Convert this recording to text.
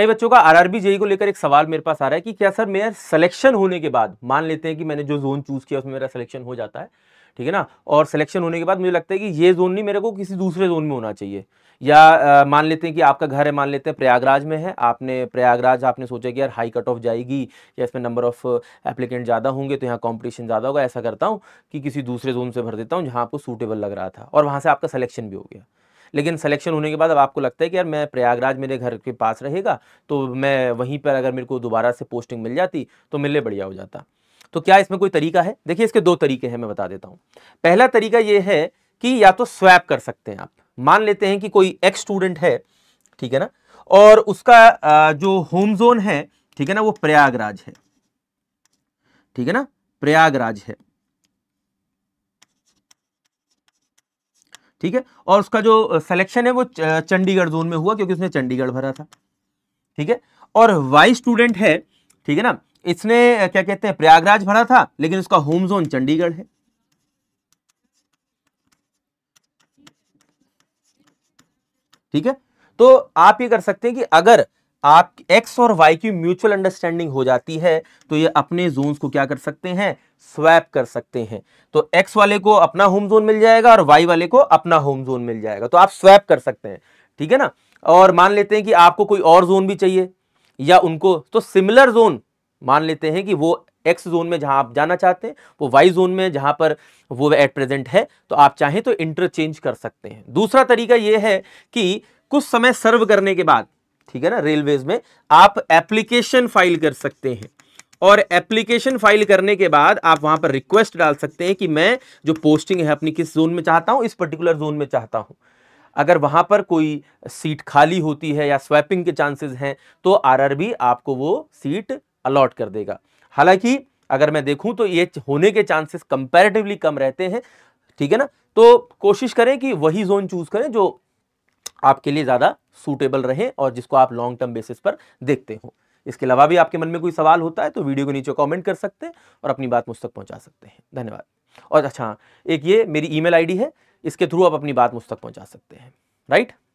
कई बच्चों का आरआरबी जेई को लेकर एक सवाल मेरे पास आ रहा है कि क्या सर मेरा सिलेक्शन होने के बाद मान लेते हैं कि मैंने जो जोन चूज किया उसमें मेरा सिलेक्शन हो जाता है ठीक है ना और सिलेक्शन होने के बाद मुझे लगता है कि ये जोन नहीं मेरे को किसी दूसरे जोन में होना चाहिए या आ, मान लेते हैं कि आपका घर है मान लेते हैं प्रयागराज में है आपने प्रयागराज आपने सोचा कि यार हाई कट ऑफ जाएगी या इसमें नंबर ऑफ एप्लीकेंट ज़्यादा होंगे तो यहाँ कंपटीशन ज़्यादा होगा ऐसा करता हूँ कि किसी दूसरे जोन से भर देता हूँ जहाँ आपको सूटेबल लग रहा था और वहाँ से आपका सिलेक्शन भी हो गया लेकिन सिलेक्शन होने के बाद अब आपको लगता है कि यार मैं प्रयागराज मेरे घर के पास रहेगा तो मैं वहीं पर अगर मेरे को दोबारा से पोस्टिंग मिल जाती तो मिलने बढ़िया हो जाता तो क्या इसमें कोई तरीका है देखिए इसके दो तरीके हैं मैं बता देता हूँ पहला तरीका ये है कि या तो स्वैप कर सकते हैं आप मान लेते हैं कि कोई एक्स स्टूडेंट है ठीक है ना और उसका जो होम जोन है ठीक है ना वो प्रयागराज है ठीक है ना प्रयागराज है ठीक है और उसका जो सिलेक्शन है वो चंडीगढ़ जोन में हुआ क्योंकि उसने चंडीगढ़ भरा था ठीक है और वाई स्टूडेंट है ठीक है ना इसने क्या कहते हैं प्रयागराज भरा था लेकिन उसका होम जोन चंडीगढ़ है ठीक है तो आप ये कर सकते हैं कि अगर आप एक्स और वाई की म्यूचुअल अंडरस्टैंडिंग हो जाती है तो ये अपने जोन को क्या कर सकते हैं स्वैप कर सकते हैं तो एक्स वाले को अपना होम जोन मिल जाएगा और वाई वाले को अपना होम जोन मिल जाएगा तो आप स्वैप कर सकते हैं ठीक है ना और मान लेते हैं कि आपको कोई और जोन भी चाहिए या उनको तो सिमिलर जोन मान लेते हैं कि वो एक्स जोन में जहां आप जाना चाहते हैं वो वाई जोन में जहां पर वो एट प्रेजेंट है तो आप चाहें तो इंटरचेंज कर सकते हैं दूसरा तरीका यह है कि कुछ समय सर्व करने के बाद ठीक है ना रेलवेज में आप एप्लीकेशन फाइल कर सकते हैं और एप्लीकेशन फाइल करने के बाद आप वहां पर रिक्वेस्ट डाल सकते हैं कि मैं जो पोस्टिंग है अपनी किस जोन में चाहता हूं इस पर्टिकुलर जोन में चाहता हूं अगर वहां पर कोई सीट खाली होती है या स्वैपिंग के चांसेस हैं तो आरआरबी आपको वो सीट अलॉट कर देगा हालांकि अगर मैं देखूं तो ये होने के चांसेस कंपैरेटिवली कम रहते हैं ठीक है ना तो कोशिश करें कि वही जोन चूज करें जो आपके लिए ज़्यादा सूटेबल रहे और जिसको आप लॉन्ग टर्म बेसिस पर देखते हो इसके अलावा भी आपके मन में कोई सवाल होता है तो वीडियो के नीचे कमेंट कर सकते हैं और अपनी बात मुझ तक पहुंचा सकते हैं धन्यवाद और अच्छा एक ये मेरी ईमेल आईडी है इसके थ्रू आप अपनी बात मुझ तक पहुंचा सकते हैं राइट